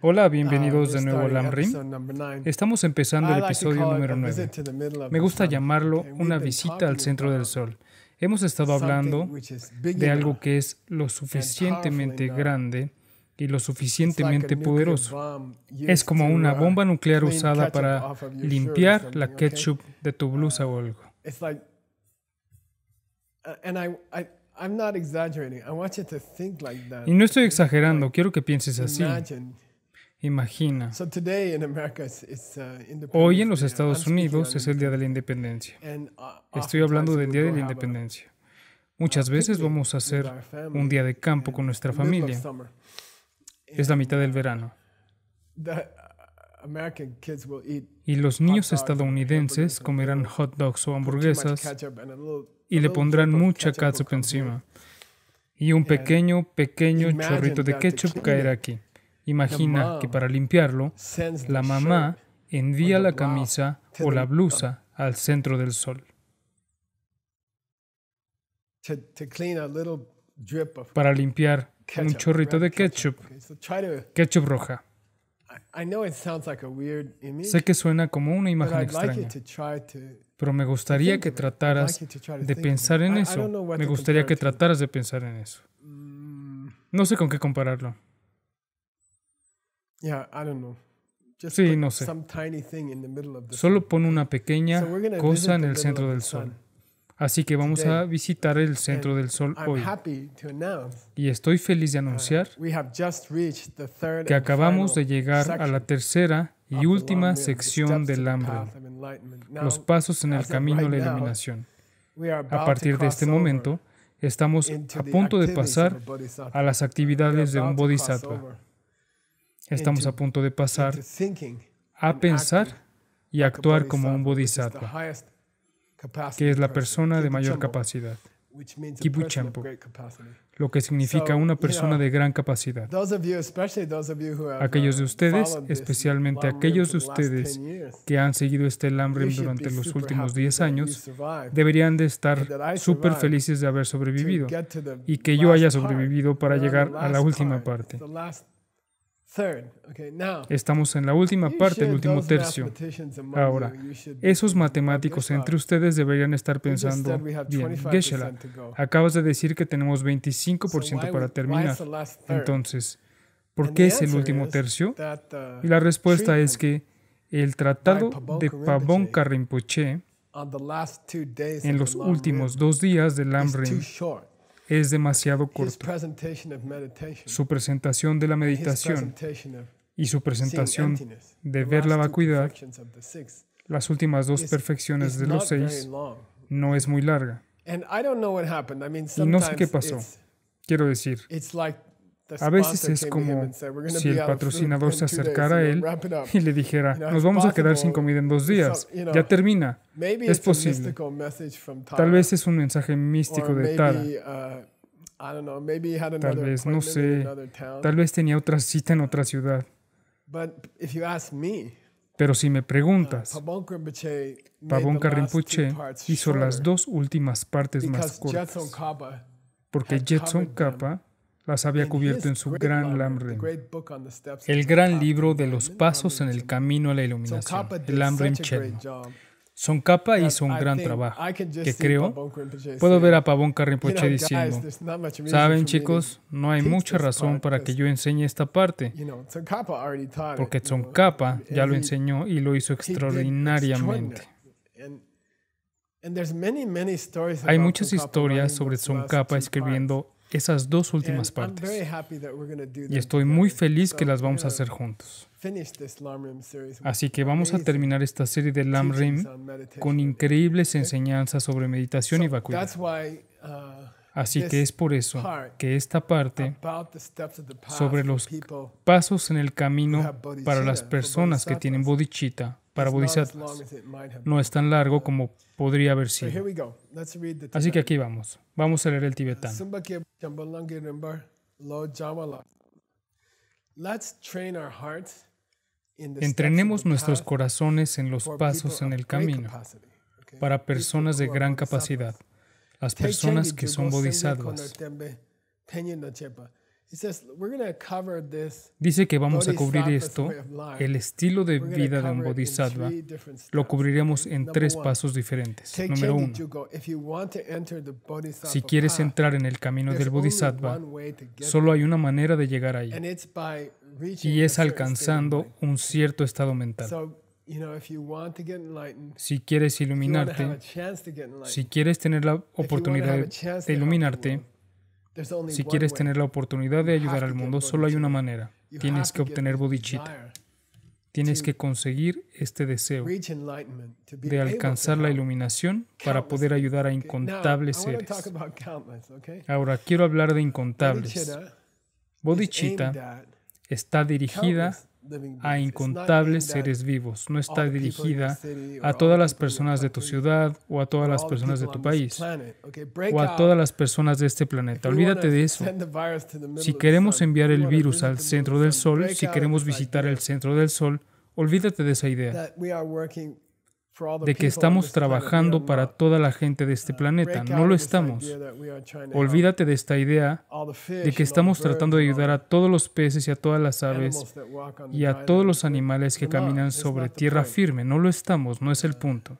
Hola, bienvenidos uh, de nuevo a LAMRIM. Estamos empezando el episodio número 9. Me gusta llamarlo una visita al centro del sol. Hemos estado hablando de algo que es lo suficientemente grande y lo suficientemente poderoso. Es como una uh, bomba nuclear usada para limpiar la ketchup de tu blusa uh, o algo. Y no estoy exagerando, quiero que pienses así. Imagina. Uh, Hoy en los Estados Unidos es el Día de la Independencia. Uh, estoy hablando del Día de la Independencia. Muchas veces vamos a hacer un día de campo con nuestra familia. Es la mitad del uh, verano. Y los niños estadounidenses comerán hot dogs o hamburguesas y le pondrán mucha catsup encima. Y un eh, pequeño, pequeño chorrito de ketchup caerá aquí. Imagina que para limpiarlo, la mamá envía la camisa o la blusa al centro del sol. Para limpiar un chorrito de ketchup, ketchup roja. Sé que suena como una imagen extraña, pero me gustaría que trataras de pensar en eso. Me gustaría que trataras de pensar en eso. No sé con qué compararlo. Sí, no sé. Solo pone una pequeña cosa en el centro del sol. Así que vamos a visitar el centro del sol hoy. Y estoy feliz de uh, anunciar que acabamos de llegar a la tercera y última sección del hambre, los pasos en el camino a la iluminación. A partir de este momento, estamos a punto de pasar a las actividades de un bodhisattva. Estamos a punto de pasar a pensar y actuar como un bodhisattva, que es la persona de mayor capacidad lo que significa una persona de gran capacidad. Aquellos de uh, ustedes, especialmente aquellos de ustedes que han seguido este hambre durante los últimos 10 años, deberían de estar súper felices de haber sobrevivido y que yo haya sobrevivido para llegar a la última parte, Estamos en la última parte, el último tercio. Ahora, esos matemáticos entre ustedes deberían estar pensando, bien, geshe acabas de decir que tenemos 25% para terminar. Entonces, ¿por qué es el último tercio? Uh, y la respuesta es que el tratado de Pavón Rinpoche en los últimos dos días del Lambrin es demasiado corto. Su presentación de la meditación y su presentación de ver la vacuidad, las últimas dos perfecciones de los seis, no es muy larga. Y no sé qué pasó. Quiero decir, a veces es como si el patrocinador se acercara a él y le dijera, nos vamos a quedar sin comida en dos días, ya termina, es posible. Tal vez es un mensaje místico de Tara. Uh, tal vez, no sé, tal vez tenía otra cita en otra ciudad. Pero si me uh, preguntas, Pabongka Rinpoche hizo las dos últimas partes más cortas, porque Jetson Kappa las había cubierto en su gran Lamrim, el gran libro de los pasos en el camino a la iluminación, el Lamrim Son Tsongkhapa hizo un gran trabajo, que creo, puedo ver a Pavón Rinpoche diciendo, saben chicos, no hay mucha razón para que yo enseñe esta parte, porque Tsongkhapa ya lo enseñó y lo hizo extraordinariamente. Hay muchas historias sobre Tsongkhapa escribiendo esas dos últimas partes. Y estoy muy feliz que las vamos a hacer juntos. Así que vamos a terminar esta serie de Lam Rim con increíbles enseñanzas sobre meditación y vacuidad. Así que es por eso que esta parte sobre los pasos en el camino para las personas que tienen bodhichitta, para bodhisattvas, no es tan largo como podría haber sido. Así que aquí vamos. Vamos a leer el tibetano. Entrenemos nuestros corazones en los pasos en el camino para personas de gran capacidad. Las personas que son bodhisattvas. Dice que vamos a cubrir esto, el estilo de vida de un bodhisattva, lo cubriremos en tres pasos diferentes. Número uno, si quieres entrar en el camino del bodhisattva, solo hay una manera de llegar ahí, y es alcanzando un cierto estado mental. Si quieres iluminarte, si quieres tener la oportunidad de iluminarte, si quieres tener la oportunidad de ayudar al mundo, solo hay una manera. Tienes que obtener bodhicitta. Tienes que conseguir este deseo de alcanzar la iluminación para poder ayudar a incontables seres. Ahora quiero hablar de incontables. Bodhicitta está dirigida a incontables seres vivos, no está dirigida a todas las personas de tu ciudad o a todas las personas de tu país o a todas las personas de este planeta. Olvídate de eso. Si queremos enviar el virus al centro del Sol, si queremos visitar el centro del Sol, olvídate de esa idea de que estamos trabajando para toda la gente de este uh, planeta. No lo estamos. Olvídate de esta idea de que estamos tratando de ayudar a todos los peces y a todas las aves y a todos los animales que caminan sobre tierra firme. No lo estamos, no es el punto.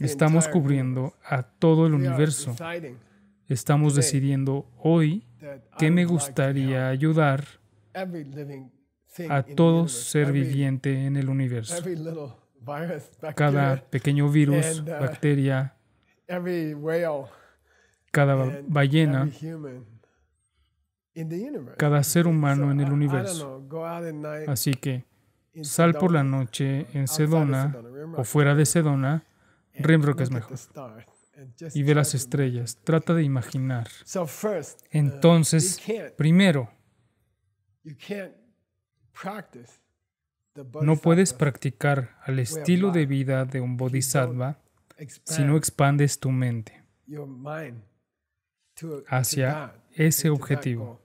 Estamos cubriendo a todo el universo. Estamos decidiendo hoy que me gustaría ayudar a todo ser viviente en el universo cada pequeño virus, bacteria, cada ballena, cada ser humano en el universo. Así que sal por la noche en Sedona o fuera de Sedona, Rimrock es mejor. Y ve las estrellas. Trata de imaginar. Uh, Entonces, primero, no puedes practicar al estilo de vida de un bodhisattva si no expandes tu mente hacia ese objetivo.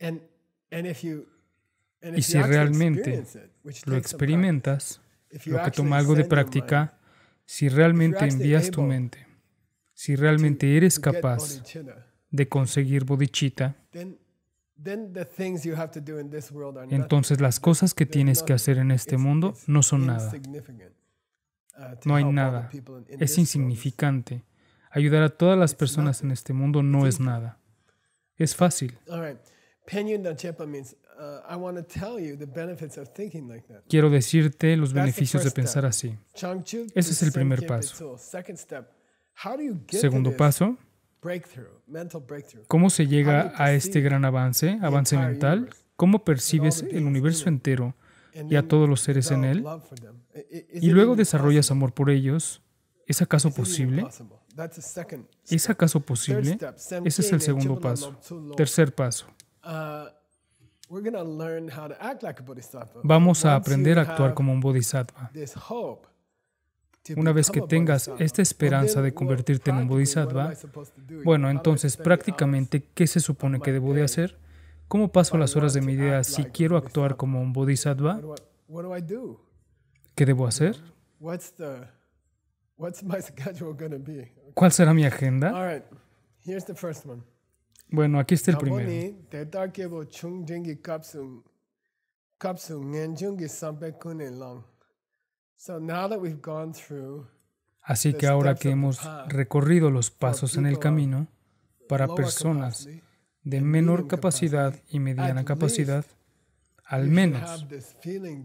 Y si realmente lo experimentas, lo que toma algo de práctica, si realmente envías tu mente, si realmente eres capaz de conseguir bodhicitta, entonces las cosas que tienes que hacer en este mundo no son nada. Uh, no hay nada. Es insignificante. Ayudar a todas las personas en este mundo no es nada. Es fácil. Quiero decirte los beneficios de pensar así. Ese es el primer paso. Segundo paso, ¿Cómo se llega a este gran avance, avance mental? ¿Cómo percibes el universo entero y a todos los seres en él? Y luego desarrollas amor por ellos. ¿Es acaso posible? ¿Es acaso posible? Ese es el segundo paso. Tercer paso. Uh, Vamos a aprender a actuar como un bodhisattva. Una vez que tengas esta esperanza de convertirte en un bodhisattva, bueno, entonces prácticamente, ¿qué se supone que debo de hacer? ¿Cómo paso las horas de mi día si quiero actuar como un bodhisattva? ¿Qué debo hacer? ¿Cuál será mi agenda? Bueno, aquí está el primero. Eh, Así que ahora que hemos recorrido los pasos en el camino para personas de menor capacidad y mediana capacidad, al menos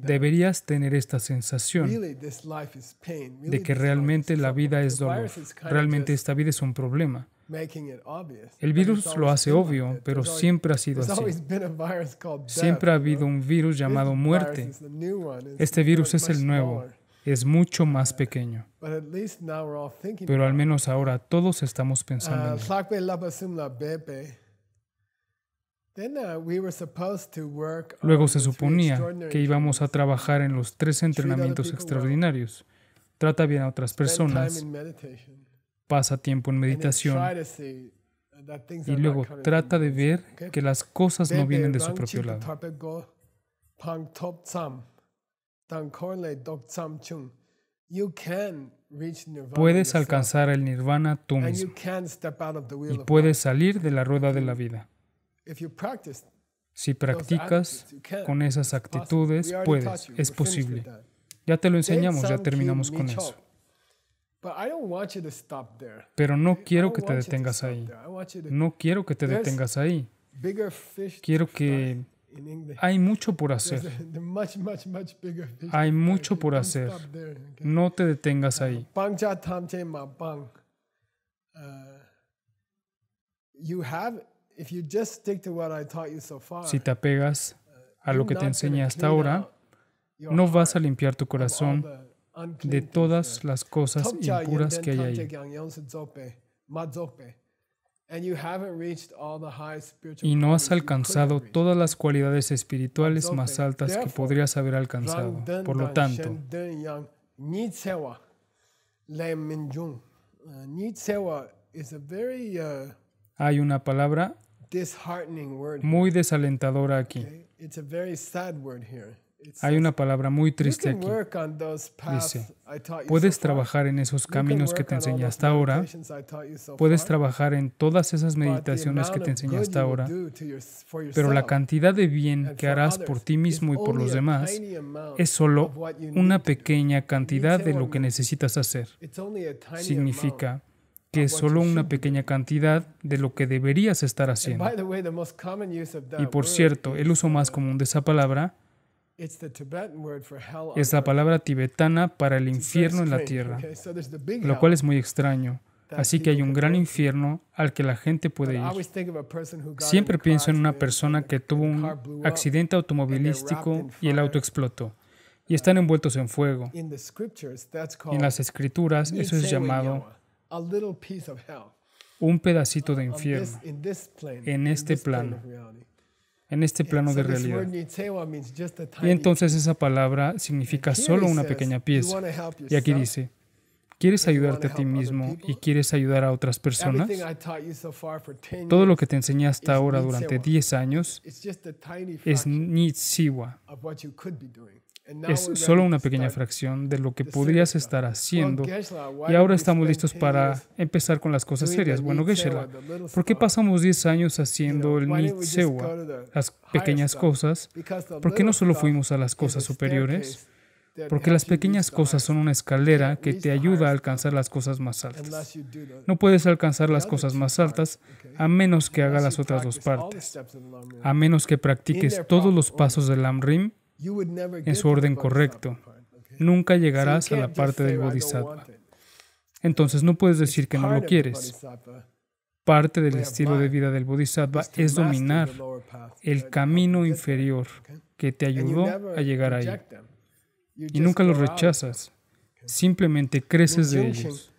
deberías tener esta sensación de que realmente la vida es dolor, realmente esta vida es un problema. El virus lo hace obvio, pero siempre ha sido así. Siempre ha habido un virus llamado muerte. Este virus es el nuevo es mucho más pequeño. Pero al menos ahora todos estamos pensando en ah, él. Uh, luego se suponía que íbamos a trabajar en los tres entrenamientos extraordinarios. Trata bien a otras personas, pasa tiempo en meditación y luego trata de ver que las cosas no vienen de su propio lado. Puedes alcanzar el nirvana tú mismo y puedes salir de la rueda de la vida. Si practicas con esas actitudes, puedes, es posible. Ya te lo enseñamos, ya terminamos con eso. Pero no quiero que te detengas ahí. No quiero que te detengas ahí. Quiero que hay mucho por hacer. Hay mucho por hacer. No te detengas ahí. Uh, si te apegas uh, a lo que te enseñé hasta ahora, no vas a limpiar tu corazón de todas las cosas impuras que hay ahí y no has alcanzado todas las cualidades espirituales más altas que podrías haber alcanzado. Por lo tanto, uh, uh, hay una palabra muy desalentadora aquí. Hay una palabra muy triste aquí. Dice, puedes trabajar en esos caminos que te enseñé hasta ahora, puedes trabajar en todas esas meditaciones que te enseñé hasta ahora, pero la cantidad de bien que harás por ti mismo y por los demás es solo una pequeña cantidad de lo que necesitas hacer. Significa, que es solo una pequeña cantidad de lo que deberías estar haciendo. Y por cierto, el uso más uh, común de esa palabra es la palabra tibetana para el infierno en la tierra, lo cual es muy extraño. Así que hay un gran infierno al que la gente puede ir. Siempre pienso en una persona que tuvo un accidente automovilístico y el auto explotó y están envueltos en fuego. En las escrituras eso es llamado un pedacito de infierno en este plano en este plano de realidad. Y entonces esa palabra significa solo una pequeña pieza. Y aquí dice, ¿quieres ayudarte a ti mismo y quieres ayudar a otras personas? Todo lo que te enseñé hasta ahora durante 10 años es Nitsiwa es solo una pequeña fracción de lo que podrías estar haciendo. Y ahora estamos listos para empezar con las cosas serias. Bueno, geshe ¿por qué pasamos 10 años haciendo el Nitsewa, las pequeñas cosas? ¿Por qué no solo fuimos a las cosas superiores? Porque las pequeñas cosas son una escalera que te ayuda a alcanzar las cosas más altas. No puedes alcanzar las cosas más altas a menos que hagas las otras dos partes. A menos que practiques todos los pasos del Amrim en su orden correcto. Nunca llegarás a la parte del bodhisattva. Entonces no puedes decir que no lo quieres. Parte del estilo de vida del bodhisattva es dominar el camino inferior que te ayudó a llegar ahí. Y nunca los rechazas, simplemente creces de ellos.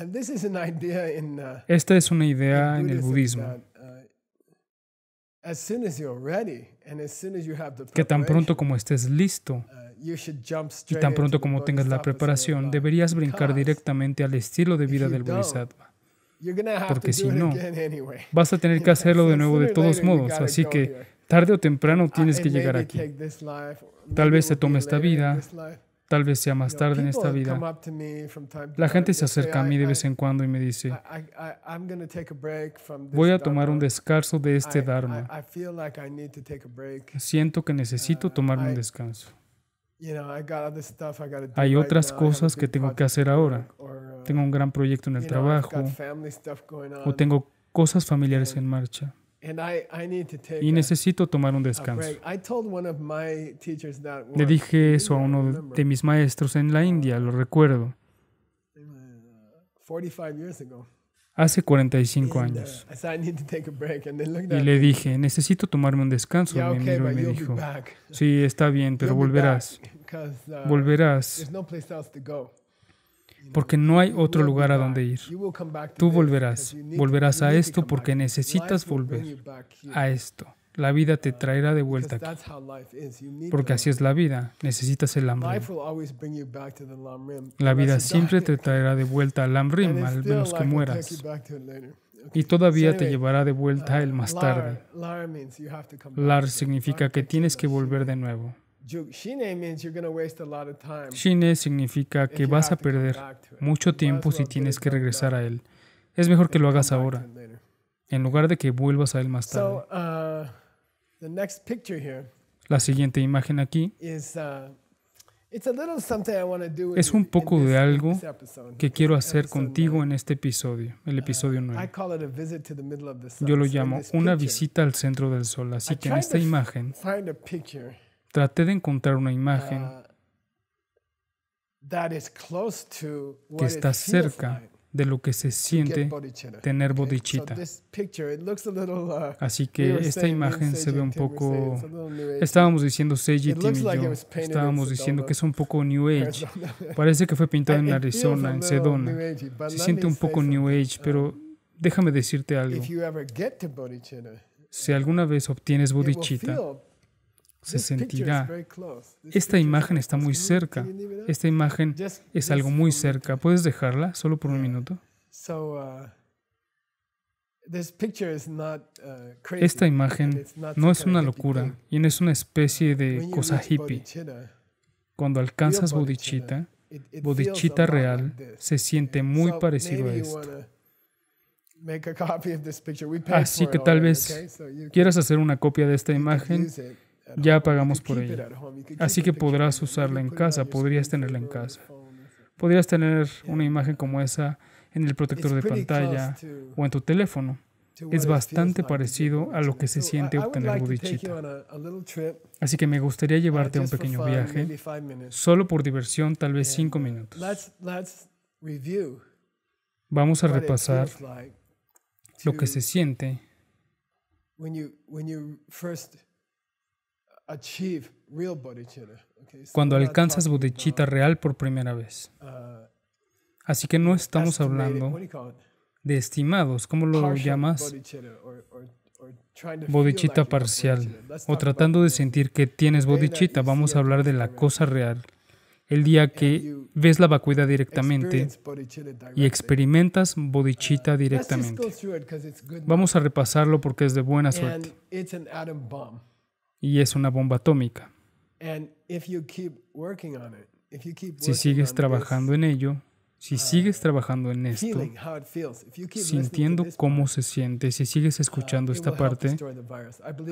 Uh, esta es una idea en el budismo que tan pronto como estés listo uh, y tan pronto como tengas la preparación, deberías brincar directamente al estilo de vida del bodhisattva. Porque si no, vas a tener que hacerlo de nuevo de todos modos. Así que tarde o temprano tienes que llegar aquí. Tal vez te tome esta vida, tal vez sea más tarde en esta vida. La gente se acerca a mí de vez en cuando y me dice, voy a tomar un descanso de este Dharma. Siento que necesito uh, tomarme un descanso. Hay otras cosas que tengo que hacer ahora. Uh, tengo un gran proyecto en el trabajo o tengo cosas familiares en marcha y necesito tomar un descanso. Le dije eso a uno de mis maestros en la India, lo recuerdo. Hace 45 uh, años. Y le dije, necesito tomarme un descanso. Me miró y me dijo, sí, está bien, pero volverás. Uh, volverás porque no hay otro lugar a donde ir. Tú volverás, volverás a esto porque necesitas volver a esto. La vida te traerá de vuelta aquí, porque así es la vida, necesitas el Lamrim. La vida siempre te traerá de vuelta al Lamrim, al menos que mueras y todavía te llevará de vuelta el uh, más tarde. Lar significa que tienes que volver de nuevo. Shine significa que vas a perder mucho tiempo si tienes que regresar a él. Es mejor que lo hagas ahora, en lugar de que vuelvas a él más tarde. Uh, La siguiente imagen aquí uh, es un poco de algo que quiero hacer contigo en este episodio, el uh, episodio 9. Yo lo llamo una visita al centro del sol, así que en esta imagen Traté de encontrar una imagen ah, que está cerca de lo que se siente tener bodichita. Uh, Así que esta imagen se ve un poco... Estábamos diciendo Seiji y yo, estábamos diciendo que es un poco New Age. Parece que fue pintado en Arizona, en Sedona. Se siente un poco New Age, pero uh, déjame decirte algo. Si alguna vez obtienes bodichita, se sentirá. Esta imagen está muy cerca. Esta imagen es algo muy cerca. ¿Puedes dejarla solo por un minuto? Uh, uh, esta imagen no es una locura y no es una especie uh, de cosa hippie. Cuando alcanzas bodhichitta, bodhichitta real se siente muy parecido a esto. Así que tal vez quieras hacer una copia de esta imagen ya pagamos por ella. Así que podrás usarla en casa, podrías tenerla en casa. Podrías tener una imagen como esa en el protector de pantalla o en tu teléfono. Es bastante parecido a lo que se siente obtener budichita. Así que me gustaría llevarte a un pequeño viaje, solo por diversión, tal vez cinco minutos. Vamos a repasar lo que se siente cuando alcanzas bodhicitta real por primera vez. Uh, Así que no estamos hablando de estimados, ¿cómo lo llamas? Bodhicitta parcial o tratando de sentir que tienes uh, bodhicitta, vamos a hablar de la cosa real. El día que ves la vacuidad directamente y experimentas uh, bodhicitta directamente. Vamos a repasarlo porque es de buena suerte y es una bomba atómica. Si sigues trabajando en ello, si uh, sigues trabajando en esto, sintiendo cómo se siente, si sigues uh, escuchando esta parte,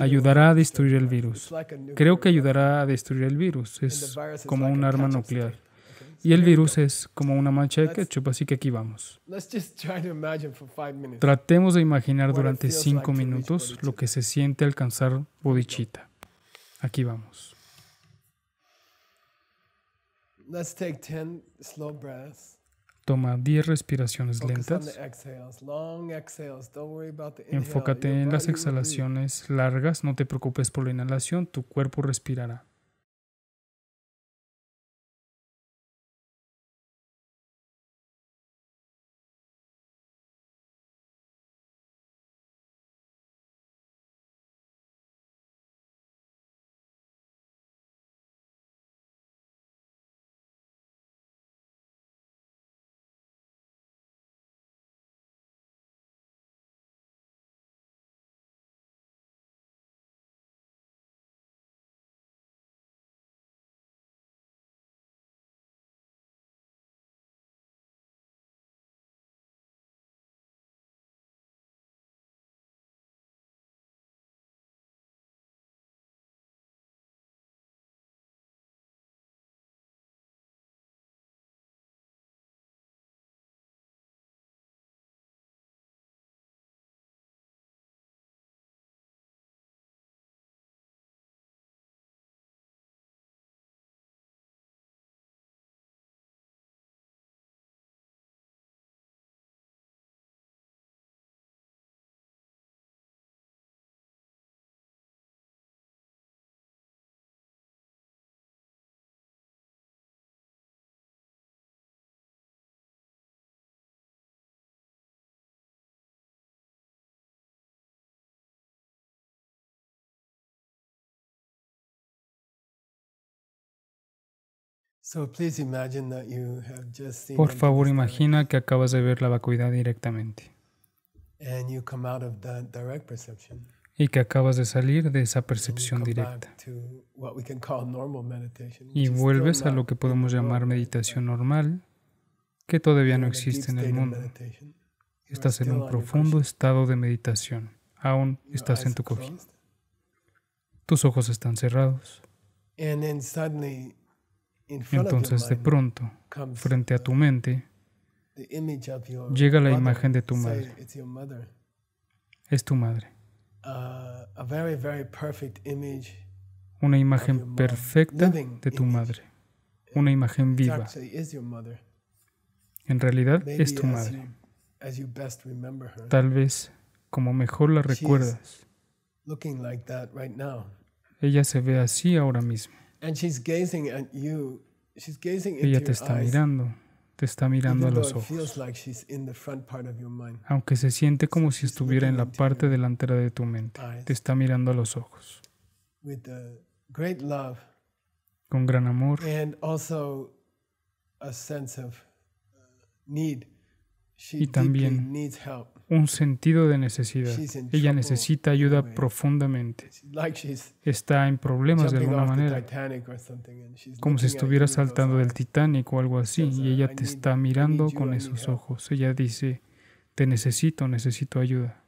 ayudará a destruir el virus. Creo que ayudará a destruir el virus. Es como un arma nuclear. Y el virus es como una mancha de ketchup, así que aquí vamos. Tratemos de imaginar durante cinco minutos lo que se siente alcanzar bodichita. Aquí vamos. Let's take slow breaths. Toma 10 respiraciones lentas. Enfócate en las exhalaciones largas, no te preocupes por la inhalación, tu cuerpo respirará. Por favor, imagina que acabas de ver la vacuidad directamente y que acabas de salir de esa percepción directa y vuelves a lo que podemos llamar meditación normal que todavía no existe en el mundo. Estás en un profundo estado de meditación. Aún estás en tu cojín. Tus ojos están cerrados. Y entonces de pronto, frente a tu mente, llega la imagen de tu madre. Es tu madre. Una imagen perfecta de tu madre. Una imagen viva. En realidad es tu madre. Tal vez como mejor la recuerdas. Ella se ve así ahora mismo. Ella te está mirando, te está mirando a los ojos, aunque se siente como si estuviera en la parte delantera de tu mente, te está mirando a los ojos, con gran amor uh, y también un sentido de necesidad. Ella necesita ayuda profundamente. Está en problemas de alguna manera, como si estuviera saltando del Titanic o algo así, y ella te está mirando con esos ojos. Ella dice, te necesito, necesito ayuda.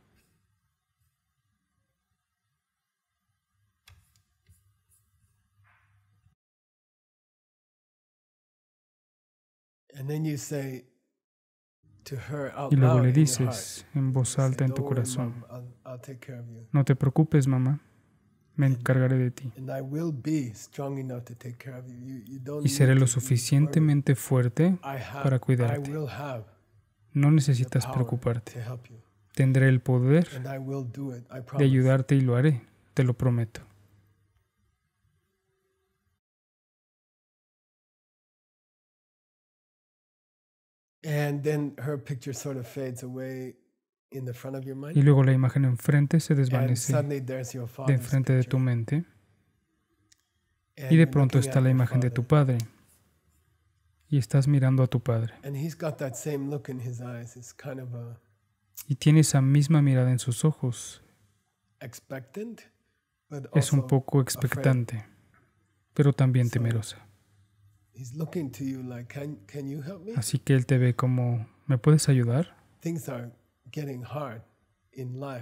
And then you y luego le dices en voz alta en tu corazón, no te preocupes, mamá, me encargaré de ti. Y seré lo suficientemente fuerte para cuidarte. No necesitas preocuparte. Tendré el poder de ayudarte y lo haré, te lo prometo. Y luego la imagen enfrente se desvanece de enfrente de tu mente. Y de pronto está la imagen de tu padre. Y estás mirando a tu padre. Y tiene esa misma mirada en sus ojos. Es un poco expectante, pero también temerosa. Así que él te ve como, ¿me puedes ayudar?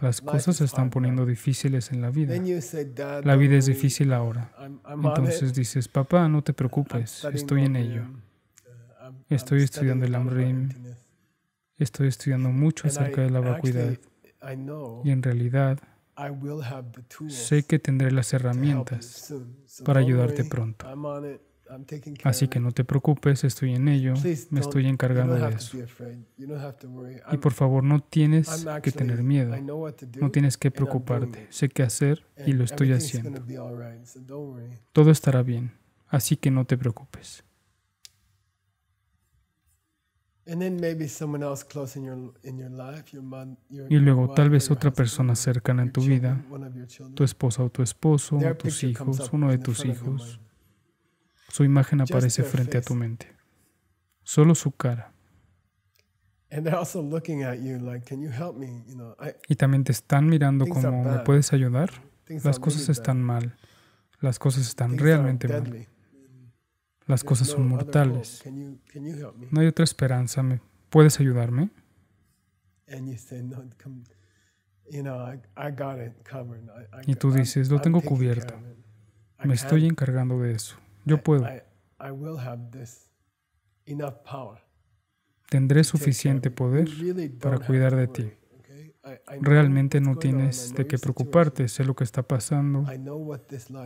Las cosas se están poniendo difíciles en la vida. La vida es difícil ahora. Entonces dices, papá, no te preocupes, estoy en ello. Uh, estoy estudiando el Amrim. Estoy estudiando mucho acerca de la vacuidad. Y en realidad, sé que tendré las herramientas para ayudarte pronto. Así que no te preocupes, estoy en ello, me estoy encargando de eso. Y por favor, no tienes que tener miedo, no tienes que preocuparte, sé qué hacer y lo estoy haciendo. Todo estará bien, así que no te preocupes. Y luego tal vez otra persona cercana en tu vida, tu esposa o tu esposo, tus hijos, uno de tus hijos. Su imagen aparece frente a tu mente. Solo su cara. Y también te están mirando como, ¿me puedes ayudar? Las cosas están mal. Las cosas están realmente mal. Las cosas son mortales. No hay otra esperanza. ¿Me puedes ayudarme? Y tú dices, lo tengo cubierto. Me estoy encargando de eso. Yo puedo. Tendré suficiente poder para cuidar de ti. Realmente no tienes de qué preocuparte, sé lo que está pasando,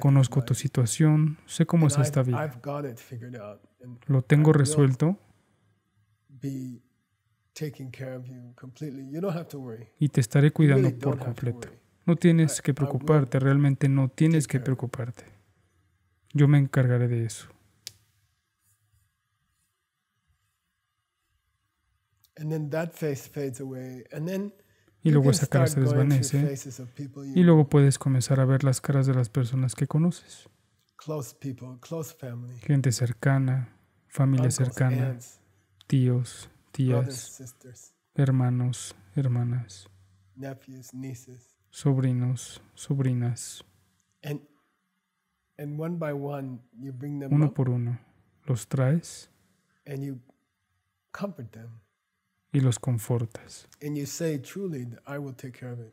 conozco tu situación, sé cómo es esta vida. Lo tengo resuelto y te estaré cuidando por completo. No tienes que preocuparte, realmente no tienes que preocuparte. Yo me encargaré de eso. y luego esa cara se desvanece. Y luego puedes comenzar a ver las caras de las personas que conoces. Gente cercana, familia cercana, tíos, tías, hermanos, hermanas, sobrinos, sobrinas uno por uno, los traes y los confortas.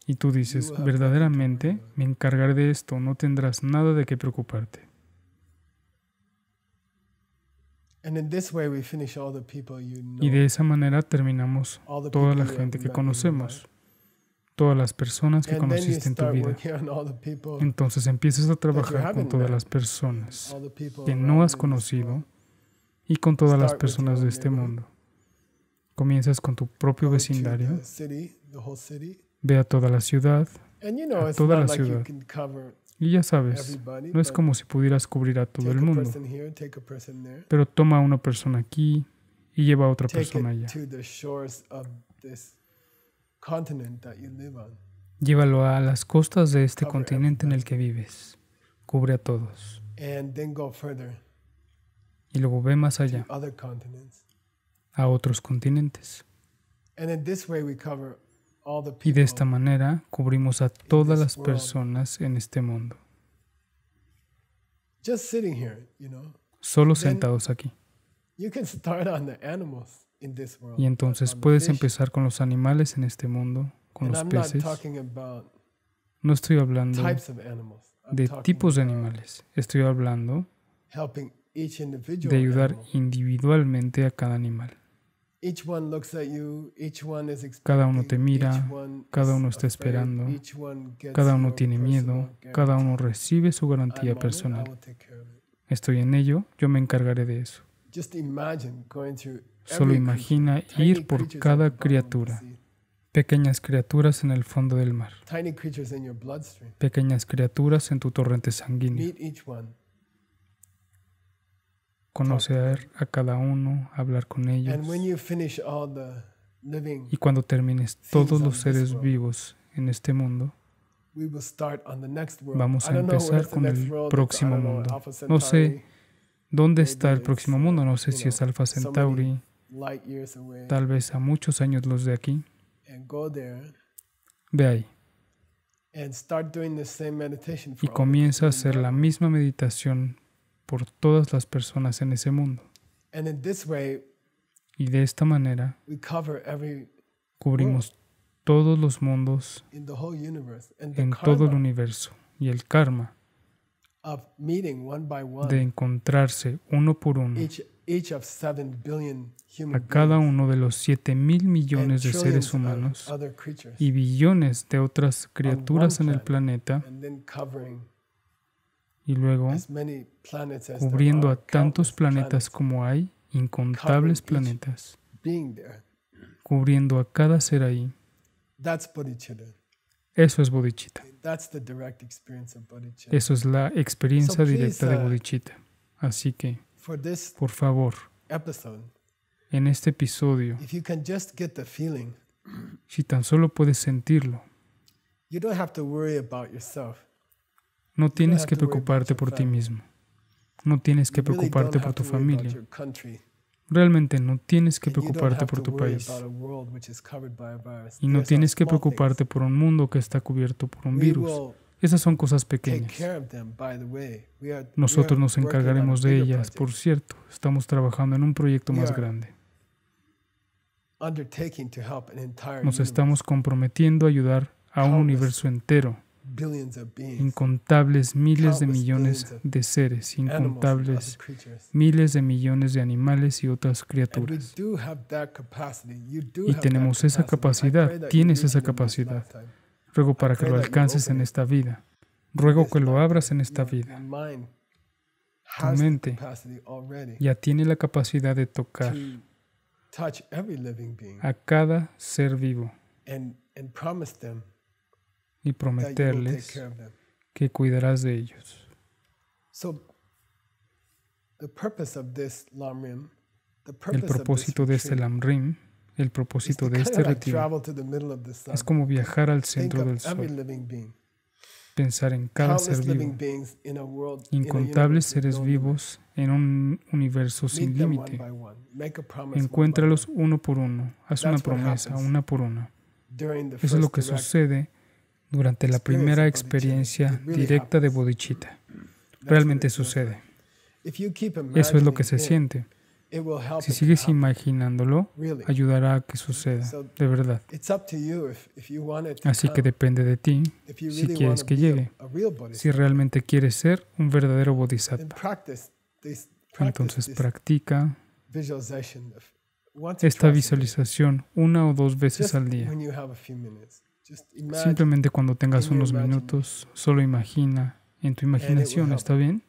Y tú dices, verdaderamente me encargaré de esto, no tendrás nada de qué preocuparte. Y de esa manera terminamos toda la gente que conocemos todas las personas que conociste en tu vida. Entonces empiezas a trabajar con todas las personas que no has conocido y con todas las personas de este mundo. Comienzas con tu propio vecindario, ve a toda la ciudad, a toda la ciudad. Y ya sabes, no es como si pudieras cubrir a todo el mundo, pero toma a una persona aquí y lleva a otra persona allá. Llévalo a las costas de este continente en el que vives. Cubre a todos. Y luego ve más allá, a otros continentes. Y de esta manera cubrimos a todas las personas en este mundo. Solo sentados aquí. Y entonces puedes empezar con los animales en este mundo, con los peces. No estoy hablando de tipos de animales, estoy hablando de ayudar individualmente a cada animal. Cada uno te mira, cada uno está esperando, cada uno tiene miedo, cada uno recibe su garantía personal. Estoy en ello, yo me encargaré de eso. Solo imagina ir por cada criatura, pequeñas criaturas en el fondo del mar, pequeñas criaturas en tu torrente sanguíneo. Conocer a cada uno, hablar con ellos. Y cuando termines todos los seres vivos en este mundo, vamos a empezar con el próximo mundo. No sé dónde está el próximo mundo, no sé si es Alpha Centauri tal vez a muchos años los de aquí, ve ahí. Y comienza a hacer la misma meditación por todas las personas en ese mundo. Y de esta manera cubrimos todos los mundos en todo el universo y el karma de encontrarse uno por uno a cada uno de los 7 mil millones de seres humanos y billones de otras criaturas en el planeta y luego cubriendo a tantos planetas como hay, incontables planetas, cubriendo a cada ser ahí. Eso es bodhicitta. Eso es la experiencia directa de uh, bodhicitta. Así que, por favor, en este episodio, si tan solo puedes sentirlo, no tienes que preocuparte por ti mismo. No tienes que preocuparte por tu familia. Realmente no tienes que preocuparte por tu país. Y no tienes que preocuparte por un mundo que está cubierto por un virus. Esas son cosas pequeñas. Nosotros nos encargaremos de ellas. Por cierto, estamos trabajando en un proyecto más grande. Nos estamos comprometiendo a ayudar a un universo entero, incontables miles de millones de seres, incontables miles de millones de animales y otras criaturas. Y tenemos esa capacidad, tienes esa capacidad. Ruego para que lo alcances en esta vida. Ruego que lo abras en esta vida. Tu mente ya tiene la capacidad de tocar a cada ser vivo y prometerles que cuidarás de ellos. El propósito de este Lamrim el propósito de este retiro es como viajar al centro del sol. Pensar en cada ser vivo, incontables seres vivos en un universo sin límite. Encuéntralos uno por uno, haz una promesa una por una. Eso es lo que sucede durante la primera experiencia directa de bodhicitta. Realmente sucede. Eso es lo que se siente. Si sigues imaginándolo, ayudará a que suceda, de verdad. Así que depende de ti si quieres que llegue. Si realmente quieres ser un verdadero bodhisattva, entonces practica esta visualización una o dos veces al día. Simplemente cuando tengas unos minutos, solo imagina en tu imaginación, ¿está bien?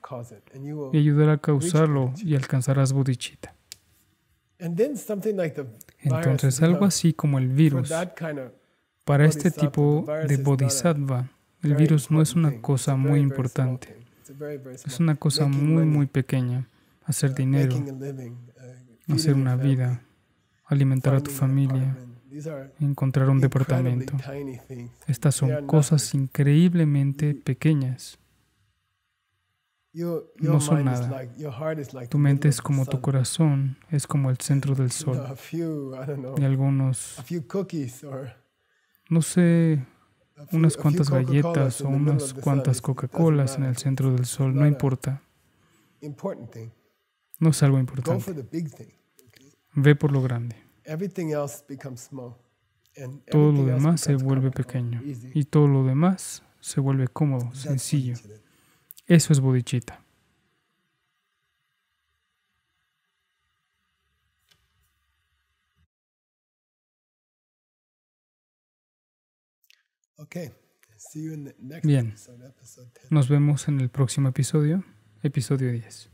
Y ayudará a causarlo y alcanzarás bodhicitta. Entonces, algo así como el virus, para este tipo de bodhisattva, el virus no es una cosa muy importante. Es una cosa muy, muy pequeña. Hacer uh, dinero, uh, hacer una vida, alimentar a tu familia, encontrar un departamento. Estas son cosas increíblemente pequeñas no son nada. Tu mente es como tu corazón, es como el centro del sol. Y algunos, no sé, unas cuantas galletas o unas cuantas Coca-Colas en el centro del sol, no importa. No es algo importante. Ve por lo grande. Todo lo demás se vuelve pequeño y todo lo demás se vuelve cómodo, sencillo. Eso es bodhichitta. Bien, nos vemos en el próximo episodio, episodio 10.